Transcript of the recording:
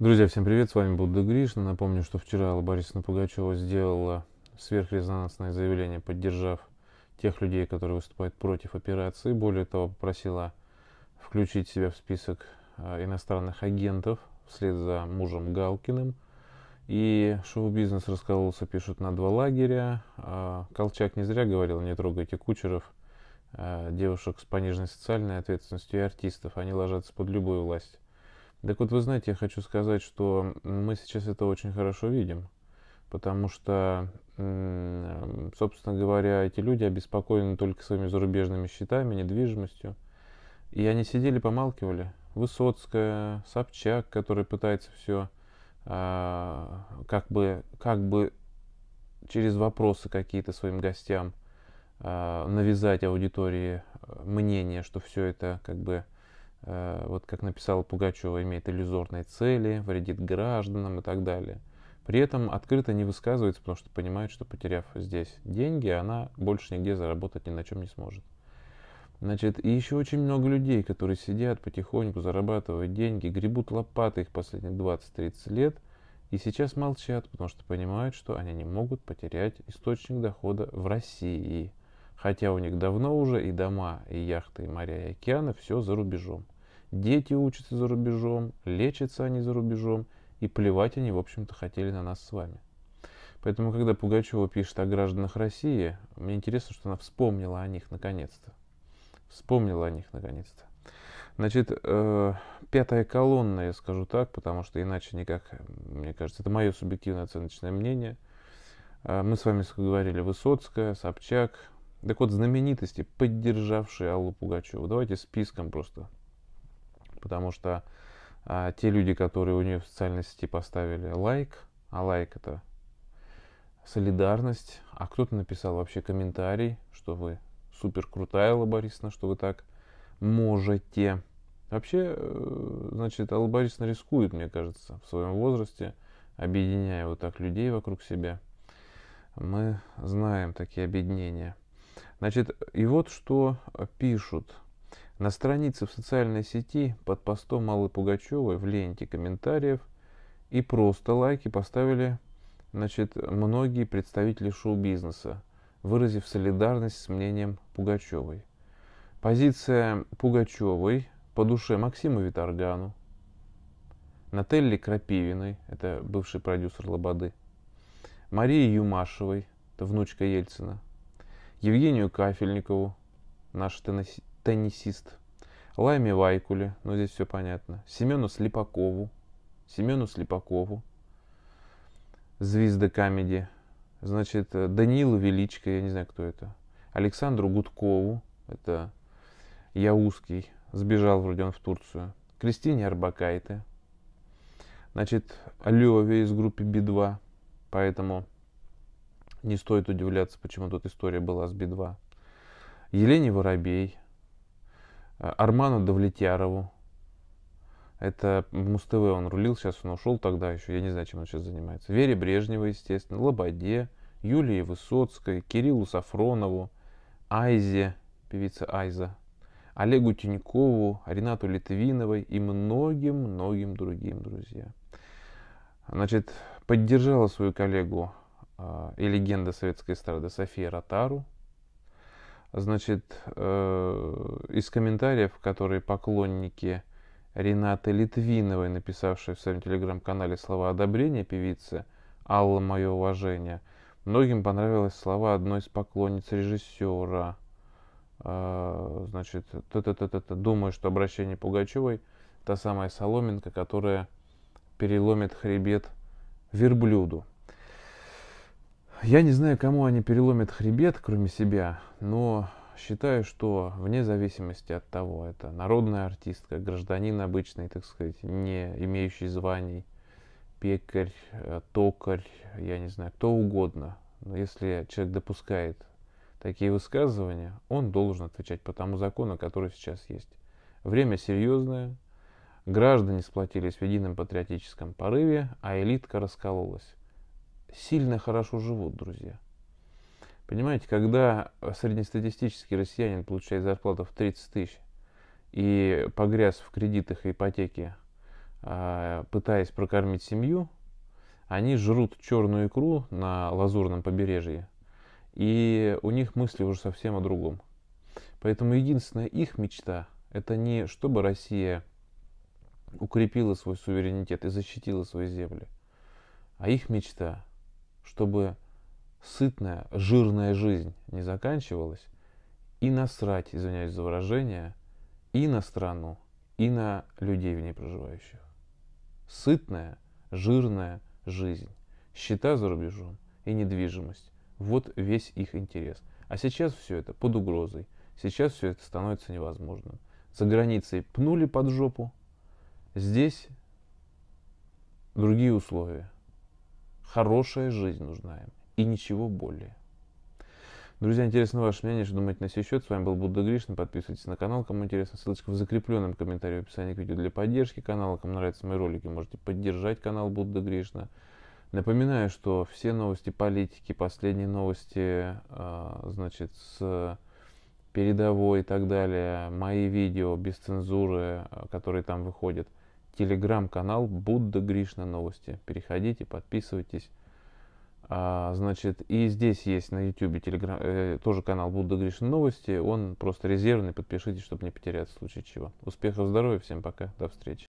Друзья, всем привет, с вами был Дегришна. Напомню, что вчера Алла Борисовна Пугачева сделала сверхрезонансное заявление, поддержав тех людей, которые выступают против операции. Более того, попросила включить себя в список а, иностранных агентов вслед за мужем Галкиным. И шоу-бизнес раскололся, пишут, на два лагеря. А, Колчак не зря говорил, не трогайте кучеров, а, девушек с пониженной социальной ответственностью и артистов. Они ложатся под любую власть. Так вот, вы знаете, я хочу сказать, что мы сейчас это очень хорошо видим, потому что, собственно говоря, эти люди обеспокоены только своими зарубежными счетами, недвижимостью, и они сидели, помалкивали. Высоцкая, Собчак, который пытается все а, как бы, как бы через вопросы какие-то своим гостям а, навязать аудитории э, мнение, что все это как бы Э, вот как написала Пугачева, имеет иллюзорные цели, вредит гражданам и так далее. При этом открыто не высказывается, потому что понимает, что потеряв здесь деньги, она больше нигде заработать ни на чем не сможет. Значит, и еще очень много людей, которые сидят потихоньку, зарабатывают деньги, гребут лопаты их последние 20-30 лет, и сейчас молчат, потому что понимают, что они не могут потерять источник дохода в России. Хотя у них давно уже и дома, и яхты, и моря, и океаны, все за рубежом. Дети учатся за рубежом, лечатся они за рубежом, и плевать они, в общем-то, хотели на нас с вами. Поэтому, когда Пугачева пишет о гражданах России, мне интересно, что она вспомнила о них наконец-то. Вспомнила о них наконец-то. Значит, э, пятая колонна, я скажу так, потому что иначе никак, мне кажется, это мое субъективное оценочное мнение. Э, мы с вами говорили Высоцкая, Собчак, так вот, знаменитости, поддержавшие Аллу Пугачеву. Давайте списком просто. Потому что а, те люди, которые у нее в социальной сети поставили лайк, а лайк это солидарность, а кто-то написал вообще комментарий, что вы супер крутая Алла Борисовна, что вы так можете. Вообще, э, значит, Алла Борисовна рискует, мне кажется, в своем возрасте, объединяя вот так людей вокруг себя. Мы знаем такие объединения. Значит, и вот что э, пишут. На странице в социальной сети под постом Малы Пугачевой в ленте комментариев и просто лайки поставили значит, многие представители шоу-бизнеса, выразив солидарность с мнением Пугачевой. Позиция Пугачевой по душе Максиму Виторгану, Нателли Крапивиной, это бывший продюсер Лободы, Марии Юмашевой, это внучка Ельцина – Евгению Кафельникову, наш тенниси- теннисист, Лайме Вайкуле, ну здесь все понятно, Семену Слепакову, Семену Слепакову, Звезды комедии, значит, э, Данилу Величко, я не знаю, кто это, Александру Гудкову, это я узкий, сбежал вроде он в Турцию, Кристине Арбакайте, значит, Леве из группы Би-2, поэтому не стоит удивляться, почему тут история была с Би-2. Елене Воробей, э, Арману Давлетярову, Это муз он рулил, сейчас он ушел тогда еще, я не знаю, чем он сейчас занимается. Вере Брежнева, естественно, Лободе, Юлии Высоцкой, Кириллу Сафронову, Айзе, певица Айза, Олегу Тинькову, Ренату Литвиновой и многим-многим другим, друзья. Значит, поддержала свою коллегу а, и легенда советской эстрады София Ротару. Значит, э, из комментариев, которые поклонники Ренаты Литвиновой, написавшей в своем телеграм-канале слова одобрения певицы «Алла, мое уважение», многим понравились слова одной из поклонниц режиссера. А, значит, т -т -т -т -т. думаю, что обращение Пугачевой – та самая соломинка, которая переломит хребет верблюду. Я не знаю, кому они переломят хребет, кроме себя, но считаю, что вне зависимости от того, это народная артистка, гражданин обычный, так сказать, не имеющий званий, пекарь, э, токарь, я не знаю, кто угодно. Но если человек допускает такие высказывания, он должен отвечать по тому закону, который сейчас есть. Время серьезное, граждане сплотились в едином патриотическом порыве, а элитка раскололась сильно хорошо живут, друзья. Понимаете, когда среднестатистический россиянин получает зарплату в 30 тысяч и погряз в кредитах и ипотеке, а, пытаясь прокормить семью, они жрут черную икру на лазурном побережье, и у них мысли уже совсем о другом. Поэтому единственная их мечта – это не чтобы Россия укрепила свой суверенитет и защитила свои земли, а их мечта чтобы сытная, жирная жизнь не заканчивалась, и насрать, извиняюсь за выражение, и на страну, и на людей в ней проживающих. Сытная, жирная жизнь, счета за рубежом и недвижимость – вот весь их интерес. А сейчас все это под угрозой, сейчас все это становится невозможным. За границей пнули под жопу, здесь другие условия – Хорошая жизнь нужна им. И ничего более. Друзья, интересно ваше мнение, что думаете на сей счет. С вами был Будда Гришин. Подписывайтесь на канал, кому интересно. Ссылочка в закрепленном комментарии в описании к видео для поддержки канала. Кому нравятся мои ролики, можете поддержать канал Будда Гришна. Напоминаю, что все новости политики, последние новости, а, значит, с передовой и так далее, мои видео без цензуры, а, которые там выходят, телеграм-канал Будда Гришна Новости. Переходите, подписывайтесь. А, значит, и здесь есть на YouTube телеграм, э, тоже канал Будда Гришна Новости. Он просто резервный. Подпишитесь, чтобы не потерять в случае чего. Успехов, здоровья, всем пока, до встречи.